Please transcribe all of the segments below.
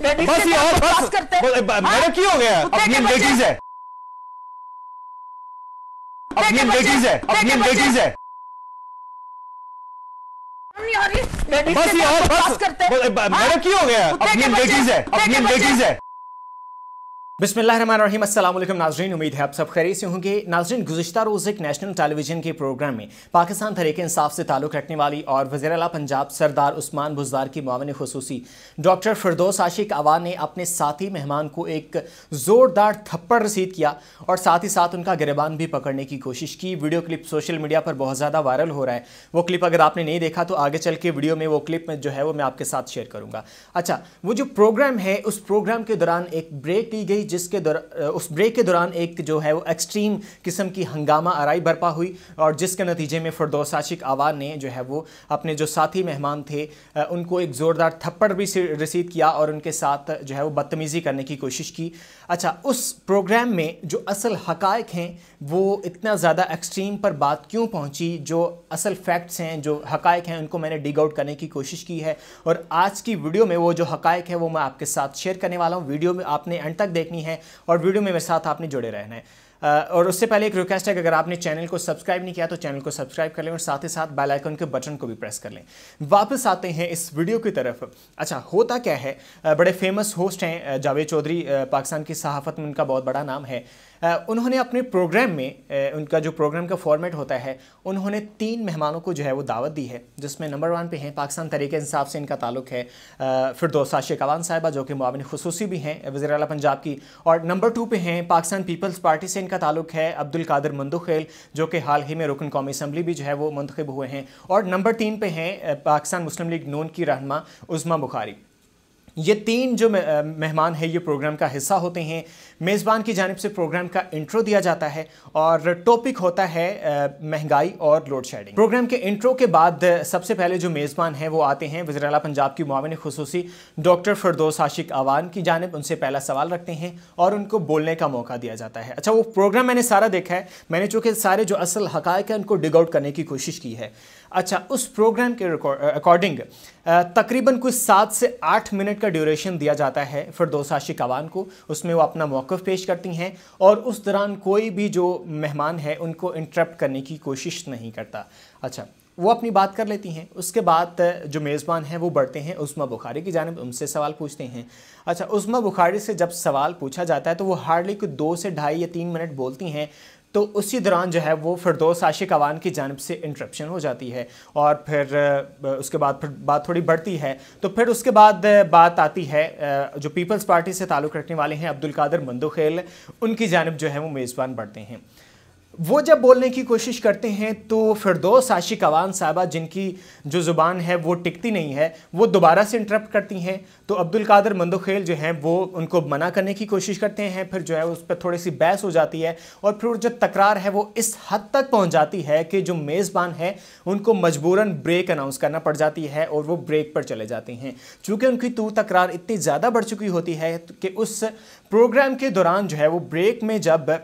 बस ये बस हाँ? मैडम क्यों हो गया अपनी लेडीज है अपनी लेडीज है अपनी लेडीज है बस मैडम हाँ? क्यों हो गया अपनी लेडीज है अपनी लेडीज है बिस्मिल्लाम नाजरन नाजरीन उम्मीद है आप सब खैर से होंगे नाजरीन गुजशत रोज़ एक नेशनल टेलीविजन के प्रोग्राम में पाकिस्तान तहरीक इंसाफ से ताल्लुक़ रखने वाली और वजीर अला पंजाब सरदार उस्मान बुजदार की मावन खसूसी डॉक्टर फिरदोस आशिक आवान ने अपने साथी मेहमान को एक ज़ोरदार थप्पड़ रसीद किया और साथ ही साथ उनका गिरबान भी पकड़ने की कोशिश की वीडियो क्लिप सोशल मीडिया पर बहुत ज़्यादा वायरल हो रहा है वो क्लिप अगर आपने नहीं देखा तो आगे चल के वीडियो में वो क्लिप में जो है वो मैं आपके साथ शेयर करूँगा अच्छा वो जो प्रोग्राम है उस प्रोग्राम के दौरान एक ब्रेक ली गई जिसके उस ब्रेक के दौरान एक जो है वो एक्सट्रीम किस्म की हंगामा आरई बर्पा हुई और जिसके नतीजे में फरदोस आशिक आवार ने जो है वो अपने जो साथी मेहमान थे उनको एक ज़ोरदार थप्पड़ भी रिसीव किया और उनके साथ जो है वो बदतमीज़ी करने की कोशिश की अच्छा उस प्रोग्राम में जो असल हक हैं वो इतना ज़्यादा एक्सट्रीम पर बात क्यों पहुँची जो असल फैक्ट्स हैं जो हक हैं उनको मैंने डिग आउट करने की कोशिश की है और आज की वीडियो में वो जो हक है वो मैं आपके साथ शेयर करने वाला हूँ वीडियो में आपने एंड तक देखनी करनी है और वीडियो में मेरे साथ आपने जुड़े रहना है और उससे पहले एक रिक्वेस्ट है कि अगर आपने चैनल को सब्सक्राइब नहीं किया तो चैनल को सब्सक्राइब कर लें और साथ ही साथ बेल आइकन के बटन को भी प्रेस कर लें वापस आते हैं इस वीडियो की तरफ अच्छा होता क्या है बड़े फेमस होस्ट हैं जावेद चौधरी पाकिस्तान की सहाफत में उनका बहुत बड़ा नाम है उन्होंने अपने प्रोग्राम में उनका जो प्रोग्राम का फॉर्मेट होता है उन्होंने तीन मेहमानों को जो है वो दावत दी है जिसमें नंबर वन पे हैं पाकिस्तान तरीके इंसाफ से इनका ताल्लुक है फिर दोस्त आशिक साहबा जो कि मुआवन खसूसी भी हैं वजी अला पंजाब की और नंबर टू पे हैं पाकिस्तान पीपल्स पार्टी से इनका ताल्लुक है अब्दुल कादर मंदुखेल जो कि हाल ही में रुकन कौमी असम्बली भी जो है वो मंतखब हुए हैं और नंबर तीन पे हैं पाकिस्तान मुस्लिम लीग नून की रहनमा उज़मा बुखारी ये तीन जो मेहमान है ये प्रोग्राम का हिस्सा होते हैं मेज़बान की जानब से प्रोग्राम का इंट्रो दिया जाता है और टॉपिक होता है महंगाई और लोड शेडिंग प्रोग्राम के इंट्रो के बाद सबसे पहले जो मेज़बान हैं वो आते हैं वजरला पंजाब की मावन खसूसी डॉक्टर फरदोस आशिक आवान की जानब उनसे पहला सवाल रखते हैं और उनको बोलने का मौका दिया जाता है अच्छा वो प्रोग्राम मैंने सारा देखा है मैंने चूँकि सारे जो असल हक़ है उनको डिग आउट करने की कोशिश की है अच्छा उस प्रोग्राम के अकॉर्डिंग तकरीबन कुछ सात से आठ मिनट का ड्यूरेशन दिया जाता है फिरदोसा कवान को उसमें वो अपना मौक़ पेश करती हैं और उस दौरान कोई भी जो मेहमान है उनको इंटरप्ट करने की कोशिश नहीं करता अच्छा वो अपनी बात कर लेती हैं उसके बाद जो मेज़बान हैं वो बढ़ते हैं उस्मा बुखारी की जानब उनसे सवाल पूछते हैं अच्छा उस्मा बुखारी से जब सवाल पूछा जाता है तो वो हार्डली कोई दो से ढाई या तीन मिनट बोलती हैं तो उसी दौरान जो है वो फिरदोस आशिक अवान की जानब से इंटरप्शन हो जाती है और फिर उसके बाद फिर बात थोड़ी बढ़ती है तो फिर उसके बाद बात आती है जो पीपल्स पार्टी से ताल्लुक़ रखने वाले हैं अब्दुल कादर मंदोखेल उनकी जानब जो है वो मेज़बान बढ़ते हैं वो जब बोलने की कोशिश करते हैं तो दो आशिक अवान साहबा जिनकी जो ज़ुबान है वो टिकती नहीं है वो दोबारा से इंटरप्ट करती हैं तो अब्दुल कादर मंदोखेल जो हैं वो उनको मना करने की कोशिश करते हैं फिर जो है उस पर थोड़ी सी बहस हो जाती है और फिर जो तकरार है वो इस हद तक पहुँच जाती है कि जो मेज़बान है उनको मजबूरन ब्रेक अनाउंस करना पड़ जाती है और वो ब्रेक पर चले जाते हैं चूँकि उनकी तू तो तकरार इतनी ज़्यादा बढ़ चुकी होती है कि उस प्रोग्राम के दौरान जो है वो ब्रेक में जब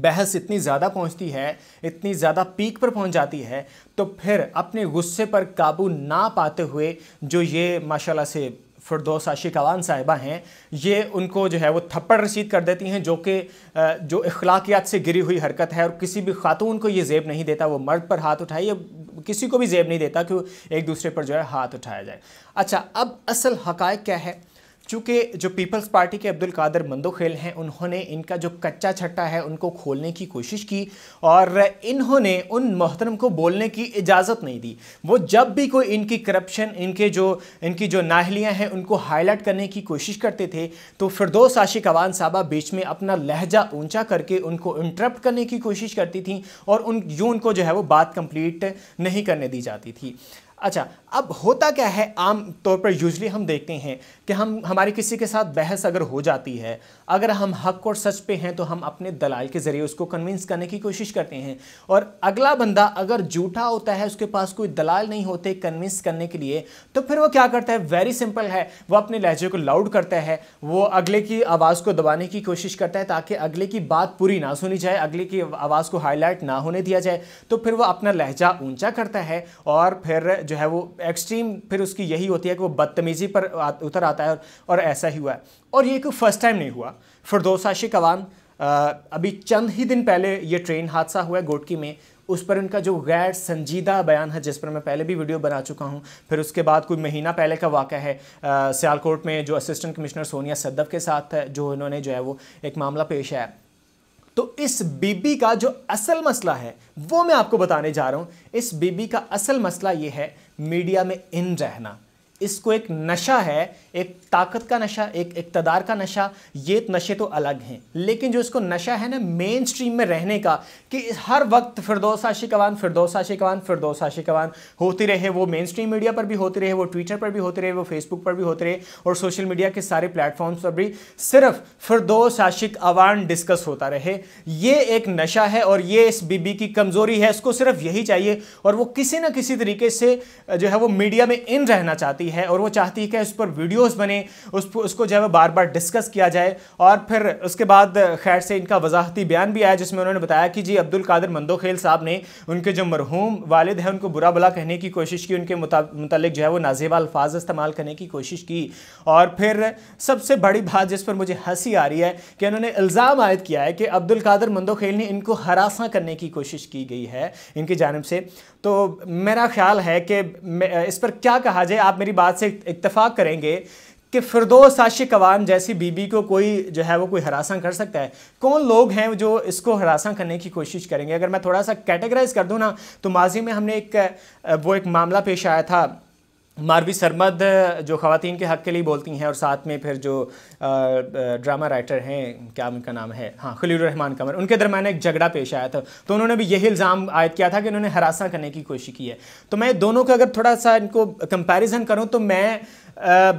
बहस इतनी ज़्यादा पहुंचती है इतनी ज़्यादा पीक पर पहुंच जाती है तो फिर अपने गुस्से पर काबू ना पाते हुए जो ये माशाल्लाह से फिरदौस आशिक अवान साहिबा हैं ये उनको जो है वो थप्पड़ रसीद कर देती हैं जो कि जो अखलाकियात से गिरी हुई हरकत है और किसी भी खातून को ये जेब नहीं देता वो मर्द पर हाथ उठाए या किसी को भी जेब नहीं देता कि एक दूसरे पर जो है हाथ उठाया जाए अच्छा अब असल हकायक क्या है चूँकि जो पीपल्स पार्टी के अब्दुल कादर मंदोखेल हैं उन्होंने इनका जो कच्चा छट्टा है उनको खोलने की कोशिश की और इन्होंने उन मोहतरम को बोलने की इजाज़त नहीं दी वो जब भी कोई इनकी करप्शन इनके जो इनकी जो नाहलियाँ हैं उनको हाईलाइट करने की कोशिश करते थे तो फिरदोस आशिक अवान साहबा बीच में अपना लहजा ऊँचा करके उनको इंटरप्ट करने की कोशिश करती थी और उन यूँ उनको जो है वो बात कंप्लीट नहीं करने दी जाती थी अच्छा अब होता क्या है आम तौर पर यूजली हम देखते हैं कि हम हमारी किसी के साथ बहस अगर हो जाती है अगर हम हक और सच पे हैं तो हम अपने दलाल के ज़रिए उसको कन्विंस करने की कोशिश करते हैं और अगला बंदा अगर झूठा होता है उसके पास कोई दलाल नहीं होते कन्विंस करने के लिए तो फिर वो क्या करता है वेरी सिंपल है वो अपने लहजे को लाउड करता है वो अगले की आवाज़ को दबाने की कोशिश करता है ताकि अगले की बात पूरी ना सुनी जाए अगले की आवाज़ को हाईलाइट ना होने दिया जाए तो फिर वह अपना लहजा ऊंचा करता है और फिर जो है वो एक्सट्रीम फिर उसकी यही होती है कि वो बदतमीज़ी पर उतर आता है और ऐसा ही हुआ है और ये कोई फ़र्स्ट टाइम नहीं हुआ फिरदोस आशिक अवान अभी चंद ही दिन पहले ये ट्रेन हादसा हुआ है गोटकी में उस पर उनका जो गैर संजीदा बयान है जिस पर मैं पहले भी वीडियो बना चुका हूँ फिर उसके बाद कोई महीना पहले का वाक़ है सियालकोट में जो असिस्टेंट कमिश्नर सोनिया सद्दफ के साथ जो इन्होंने जो है वो एक मामला पेश आया तो इस बीबी का जो असल मसला है वो मैं आपको बताने जा रहा हूं इस बीबी का असल मसला ये है मीडिया में इन रहना इसको एक नशा है एक ताकत का नशा एक इकतदार का नशा ये नशे तो अलग हैं लेकिन जो इसको नशा है ना मेन स्ट्रीम में रहने का कि हर वक्त फिरदौस आशिक अवान फिरदौस आशिक अवान फिरदौस होती रहे वो मेन स्ट्रीम मीडिया पर भी होती रहे वो ट्विटर पर भी होते रहे वो फेसबुक पर भी होते रहे और सोशल मीडिया के सारे प्लेटफॉर्म्स पर भी सिर्फ फिरदौस आशिक अवान डिस्कस होता रहे ये एक नशा है और ये इस बीबी की कमज़ोरी है इसको सिर्फ यही चाहिए और वो किसी ना किसी तरीके से जो है वो मीडिया में इन रहना चाहती है है और वो चाहती है कि उस पर वीडियोस बने उस पर उसको जो है बार बार डिस्कस किया जाए और फिर उसके बाद खैर से इनका वजाहती बयान भी आया जिसमें उन्होंने बताया कि जी अब्दुल कादिर मंदोखेल साहब ने उनके जो मरहूम वालद हैं उनको बुरा भला कहने की कोशिश की उनके मतलब जो है वो नाजेब अल्फाज इस्तेमाल करने की कोशिश की और फिर सबसे बड़ी बात जिस पर मुझे हंसी आ रही है कि उन्होंने इल्ज़ाम आयद किया है कि अब्दुल कादिर मंदोखेल ने इनको हरासा करने की कोशिश की गई है इनकी जानब से तो मेरा ख्याल है कि इस पर क्या कहा जाए आप मेरी बात से इतफाक़ करेंगे कि फिरदोस आशिक कवान जैसी बीबी को कोई जो है वो कोई हरासा कर सकता है कौन लोग हैं जो इसको हरासा करने की कोशिश करेंगे अगर मैं थोड़ा सा कैटेगराइज कर दूँ ना तो माजी में हमने एक वो एक मामला पेश आया था मारवी सरमद जो खातन के हक़ के लिए बोलती हैं और साथ में फिर जो ड्रामा राइटर हैं क्या उनका नाम है हाँ खलील रहमान कमर उनके दरमियान एक झगड़ा पेश आया था तो उन्होंने भी यही इल्ज़ाम आयद किया था कि उन्होंने हरासा करने की कोशिश की है तो मैं दोनों का अगर थोड़ा सा इनको कंपैरिजन करूँ तो मैं आ,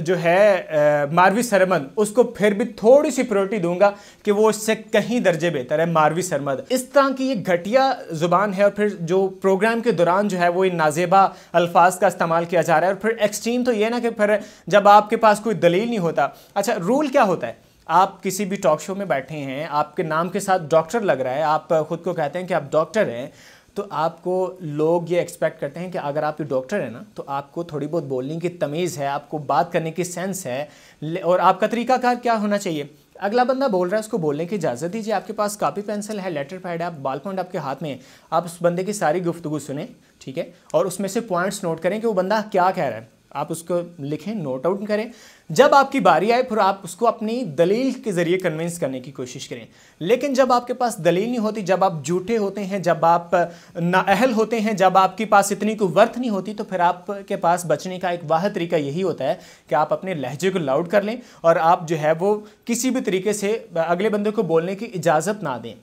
जो है मारवी सरमद उसको फिर भी थोड़ी सी प्रायोरिटी दूंगा कि वो इससे कहीं दर्जे बेहतर है मारवी सरमद इस तरह की ये घटिया ज़ुबान है और फिर जो प्रोग्राम के दौरान जो है वो इन नाजेबा अल्फाज का इस्तेमाल किया जा रहा है और फिर एक्सट्रीम तो ये ना कि फिर जब आपके पास कोई दलील नहीं होता अच्छा रूल क्या होता है आप किसी भी टॉक शो में बैठे हैं आपके नाम के साथ डॉक्टर लग रहा है आप खुद को कहते हैं कि आप डॉक्टर हैं तो आपको लोग ये एक्सपेक्ट करते हैं कि अगर आप ये डॉक्टर हैं ना तो आपको थोड़ी बहुत बोलने की तमीज़ है आपको बात करने की सेंस है और आपका तरीकाकार क्या होना चाहिए अगला बंदा बोल रहा है उसको बोलने की इजाज़त दीजिए आपके पास कापी पेंसिल है लेटर पैड है आप बाल पॉइंट आपके हाथ में है आप उस बंदे की सारी गुफ्तगु सुने ठीक है और उसमें से पॉइंट्स नोट करें कि वो बंदा क्या कह रहा है आप उसको लिखें नोट आउट करें जब आपकी बारी आए फिर आप उसको अपनी दलील के ज़रिए कन्विंस करने की कोशिश करें लेकिन जब आपके पास दलील नहीं होती जब आप झूठे होते हैं जब आप नाअहल होते हैं जब आपके पास इतनी कोई वर्थ नहीं होती तो फिर आपके पास बचने का एक वाह तरीका यही होता है कि आप अपने लहजे को लाउड कर लें और आप जो है वो किसी भी तरीके से अगले बंदे को बोलने की इजाज़त ना दें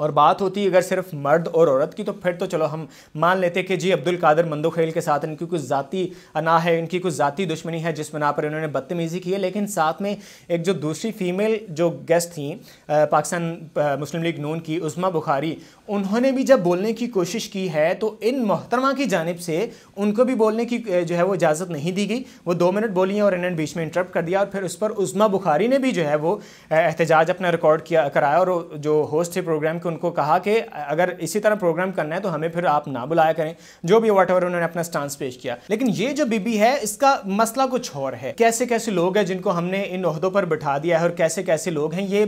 और बात होती अगर सिर्फ मर्द और औरत की तो फिर तो चलो हम मान लेते कि जी अब्दुल कादर मंदोखेल के साथ इनकी कुछ ज़ाती अना है इनकी कुछ ज़ाती दुश्मनी है जिस बना पर इन्होंने बदतमीज़ी की है लेकिन साथ में एक जो दूसरी फीमेल जो गेस्ट थी पाकिस्तान मुस्लिम लीग नून की उस्मा बुखारी उन्होंने भी जब बोलने की कोशिश की है तो इन मोहतरमा की जानब से उनको भी बोलने की जो है वो इजाज़त नहीं दी गई वो दो मिनट बोली और इन्होंने बीच में इंटरप्ट कर दिया और फिर उस पर उस्मा बुखारी ने भी जो है वो एहतजाज अपना रिकॉर्ड किया कराया और जो होस्ट थे प्रोग्राम बैंक उनको कहा कि अगर इसी तरह प्रोग्राम करना है तो हमें फिर आप ना बुलाया करें जो भी वट उन्होंने अपना स्टांस पेश किया लेकिन ये जो बीबी है इसका मसला कुछ और है कैसे कैसे लोग हैं जिनको हमने इन अहदों पर बिठा दिया है और कैसे कैसे लोग हैं ये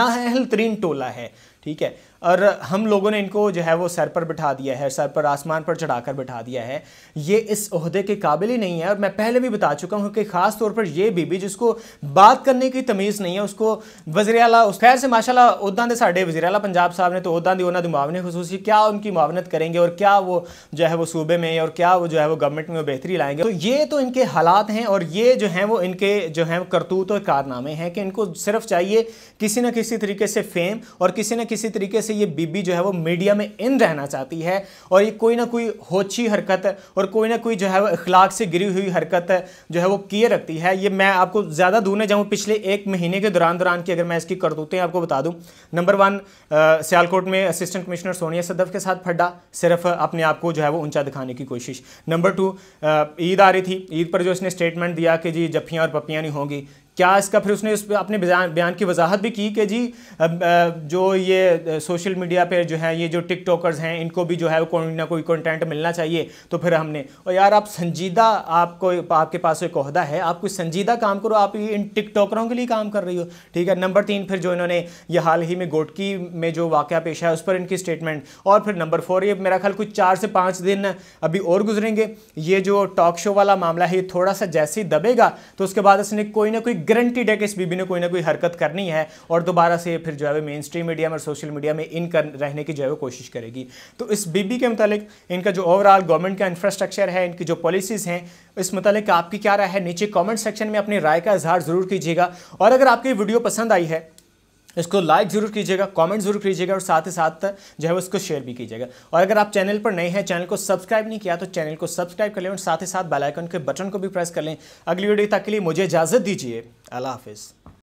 नाहल तरीन टोला है ठीक है और हम लोगों ने इनको जो है वो सर पर बिठा दिया है सर पर आसमान पर चढ़ाकर बिठा दिया है ये इस अहदे के काबिल ही नहीं है और मैं पहले भी बता चुका हूँ कि ख़ास तौर पर ये बीबी जिसको बात करने की तमीज़ नहीं है उसको वजी अला उस खैर से माशाला उदा के साढ़े वजी अला पंजाब साहब ने तो उदा दी उन्होंने मुआवने खसूसी क्या उनकी मुआवनत करेंगे और क्या वो जो है वो सूबे में और क्या वो जो है वो गवर्नमेंट में बेहतरी लाएंगे तो ये तो इनके हालात हैं और ये जो हैं वो इनके जो हैं करतूत और कारनामे हैं कि इनको सिर्फ चाहिए किसी न किसी तरीके से फेम और किसी न किसी तरीके से से ये बीबी जो है वो मीडिया में इन रहना चाहती है और ये कोई ना कोई होची हरकत और कोई ना कोई जो है वो अखलाक से गिरी हुई हरकत जो है वो किए रखती है ये मैं आपको ज़्यादा दूर नहीं जाऊँ पिछले एक महीने के दौरान दौरान की अगर मैं इसकी करतूतें आपको बता दूँ नंबर वन सियालकोट में असिस्टेंट कमिश्नर सोनिया सदफ के साथ फड्डा सिर्फ अपने आप को जो है वो ऊँचा दिखाने की कोशिश नंबर टू ईद आ रही थी ईद पर जो इसने स्टेटमेंट दिया कि जी जफियाँ और पपियाँ नहीं होंगी क्या इसका फिर उसने उस अपने बयान की वजाहत भी की कि जी जो ये सोशल मीडिया पे जो है ये जो टिकटॉकर्स हैं इनको भी जो है कोई ना कोई कंटेंट मिलना चाहिए तो फिर हमने और यार आप संजीदा आपको आपके पास एक अहदा है आप कुछ संजीदा काम करो आप इन इन टिकटॉकरों के लिए काम कर रही हो ठीक है नंबर तीन फिर जो इन्होंने ये हाल ही में गोटकी में जो वाक़ पेश है उस पर इनकी स्टेटमेंट और फिर नंबर फोर ये मेरा ख्याल कुछ चार से पाँच दिन अभी और गुजरेंगे ये जो टॉक शो वाला मामला है ये थोड़ा सा जैसे ही दबेगा तो उसके बाद इसने कोई ना कोई गारंटीड है कि इस बीबी ने कोई ना कोई हरकत करनी है और दोबारा से फिर जो है मेन स्ट्रीम मीडिया में और सोशल मीडिया में इन कर रहने की जो है वो कोशिश करेगी तो इस बीबी के मुतालिक इनका जो ओवरऑल गवर्नमेंट का इंफ्रास्ट्रक्चर है इनकी जो पॉलिसीज़ हैं इस मुतालिक आपकी क्या राय है नीचे कॉमेंट सेक्शन में अपनी राय का इजहार ज़रूर कीजिएगा और अगर आपकी वीडियो पसंद आई है इसको लाइक ज़रूर कीजिएगा कॉमेंट ज़रूर कीजिएगा और साथ ही साथ जो है उसको शेयर भी कीजिएगा और अगर आप चैनल पर नए हैं चैनल को सब्सक्राइब नहीं किया तो चैनल को सब्सक्राइब कर लें और साथ ही साथ बेलाइकन के बटन को भी प्रेस कर लें अगली वीडियो तक के लिए मुझे इजाज़त दीजिए अल्लाह हाफिज़